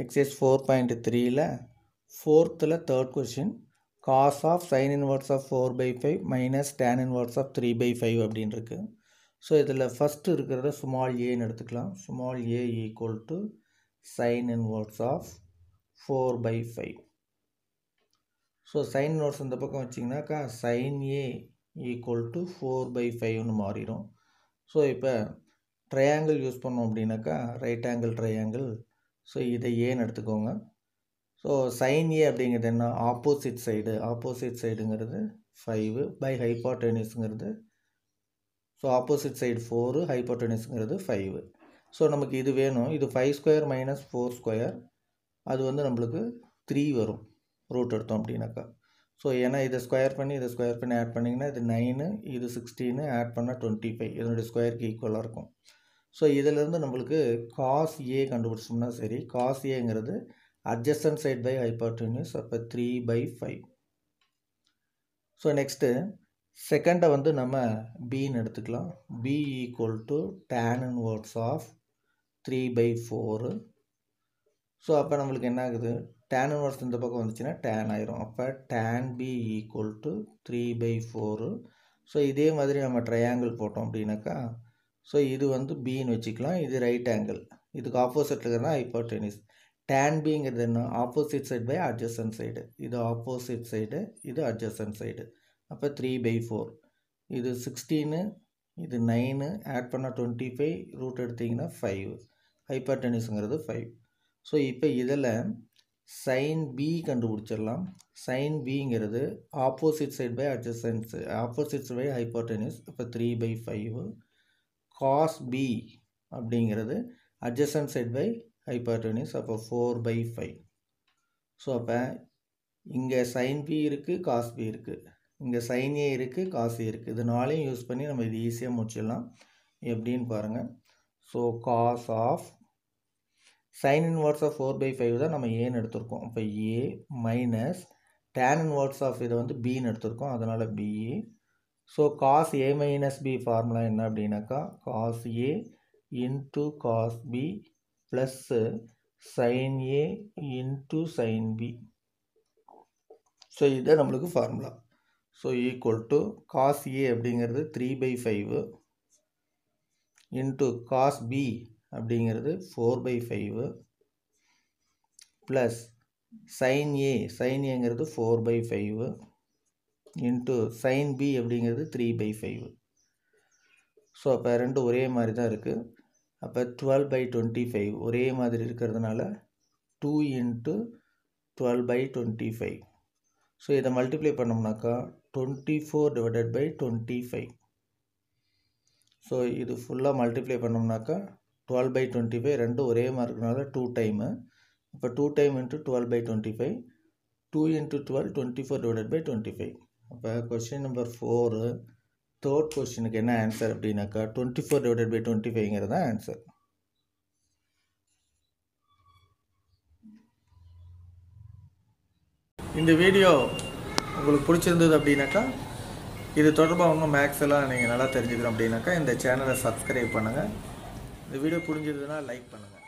exercise four point த்ரீயில் ஃபோர்த்தில் third question cos of sin inverse of four by five minus tan inverse of three by five அப்படின்னு இருக்கு so இதில் first இருக்கிறத small ஏன்னு எடுத்துக்கலாம் small A equal to sin inverse of four by five so sin inverse இந்த பக்கம் வச்சிங்கனாக்கா sin A equal to four by ஃபைவ்னு மாறிடும் ஸோ இப்போ ட்ரையாங்கிள் யூஸ் பண்ணோம் அப்படின்னாக்கா ரைட் ஆங்கிள் ட்ரையாங்கிள் ஸோ இதை ஏன்னு எடுத்துக்கோங்க ஸோ சைன் ஏ அப்படிங்கிறது என்ன ஆப்போசிட் சைடு ஆப்போசிட் சைடுங்கிறது ஃபைவு பை ஹைப்பாட்டனிஸுங்கிறது ஸோ ஆப்போசிட் சைடு ஃபோரு ஹைப்பாட்டனிஸுங்கிறது ஃபைவு ஸோ நமக்கு இது வேணும் இது five square minus four square அது வந்து நம்மளுக்கு த்ரீ வரும் ரூட் எடுத்தோம் அப்படின்னாக்கா ஸோ ஏன்னா இதை ஸ்கொயர் பண்ணி இதை ஸ்கொயர் பண்ணி ஆட் பண்ணிங்கன்னா இது நைனு இது சிக்ஸ்டீனு ஆட் பண்ணால் டுவெண்ட்டி ஃபைவ் இதனுடைய ஸ்கொயருக்கு ஈக்குவலாக இருக்கும் ஸோ இதிலிருந்து நம்மளுக்கு காஸ் ஏ கண்டுபிடிச்சோம்னா சரி காஸ் ஏங்கிறது அட்ஜஸ்டன் சைட் பை ஹைப்பர்டென்யூஸ் அப்போ three by five so next செகண்டை வந்து நம்ம பின்னு எடுத்துக்கலாம் பி ஈக்குவல் டு டேன் வேர்ட்ஸ் of three by four so அப்போ நம்மளுக்கு என்ன ஆகுது டேன் வேர்ட்ஸ் இந்த பக்கம் வந்துச்சுன்னா டேன் ஆயிரும் அப்போ tan B equal to three by four so இதே மாதிரி நம்ம ட்ரையாங்கிள் போட்டோம் அப்படின்னாக்கா ஸோ இது வந்து பின்னு வச்சுக்கலாம் இது ரைட் ஆங்கிள் இதுக்கு ஆப்போசிட்டில் இருக்கிறதா ஹைப்போட்டெனிஸ் டேன் பிங்கிறது என்ன opposite side by adjacent side இது ஆப்போசிட் சைடு இது அட்ஜஸ்டன் சைடு அப்போ த்ரீ பை ஃபோர் இது சிக்ஸ்டீனு இது நைனு ஆட் பண்ணால் டுவெண்ட்டி ஃபைவ் ரூட் எடுத்திங்கன்னா ஃபைவ் ஹைப்பர்டெனிஸுங்கிறது ஃபைவ் ஸோ இப்போ இதில் சைன் பி கண்டுபிடிச்சிடலாம் சைன் பிங்கிறது opposite side by adjacent opposite by டெனிஸ் இப்போ three by five cos B அப்படிங்கிறது அட்ஜசன் செட் பை ஹைப்பர்டனியூஸ் அப்போ ஃபோர் பை ஃபைவ் ஸோ அப்போ இங்கே சைன் பி இருக்குது காஸ் பி இருக்குது இங்கே சைன் ஏ இருக்குது காஸ் ஏ இருக்குது இது நாளையும் யூஸ் பண்ணி நம்ம இது ஈஸியாக முடிச்சிடலாம் எப்படின்னு பாருங்கள் so cos of sin inverse of four by five தான் நம்ம ஏன்னு எடுத்திருக்கோம் அப்போ A minus tan inverse of இதை வந்து பின்னு எடுத்திருக்கோம் அதனால் B so cos A minus B formula என்ன அப்படின்னாக்கா cos A into cos B plus sin A into sin B so இதுதான் நம்மளுக்கு formula so equal to cos A அப்படிங்கிறது three by five into cos B அப்படிங்கிறது four by five plus sign A sin ஏங்கிறது four by five into sin B அப்படிங்கிறது three by five so அப்போ ரெண்டும் ஒரே மாதிரி தான் இருக்குது அப்போ டுவெல் பை டுவெண்ட்டி ஃபைவ் ஒரே மாதிரி இருக்கிறதுனால two into twelve by twenty five so இதை மல்டிப்ளை பண்ணோம்னாக்கா twenty four divided by twenty five so இது ஃபுல்லாக மல்டிப்ளை பண்ணோம்னாக்கா டுவெல் பை டுவெண்ட்டி ஃபைவ் ரெண்டும் ஒரே மாதிரி இருக்கிறதுனால டூ டைமு இப்போ two time into twelve by twenty five two into twelve twenty four divided by twenty five அப்போ கொஷின் நம்பர் ஃபோரு தேர்ட் கொஷினுக்கு என்ன ஆன்சர் அப்படின்னாக்கா twenty four divided by twenty ஃபைவ்ங்கிறது தான் ஆன்சர் இந்த வீடியோ உங்களுக்கு பிடிச்சிருந்தது அப்படின்னாக்கா இது தொடர்பாக இன்னும் மேக்ஸ் எல்லாம் நீங்கள் நல்லா தெரிஞ்சுக்கணும் அப்படின்னாக்கா இந்த சேனலை சப்ஸ்கிரைப் பண்ணுங்கள் இந்த வீடியோ புரிஞ்சதுன்னா லைக் பண்ணுங்கள்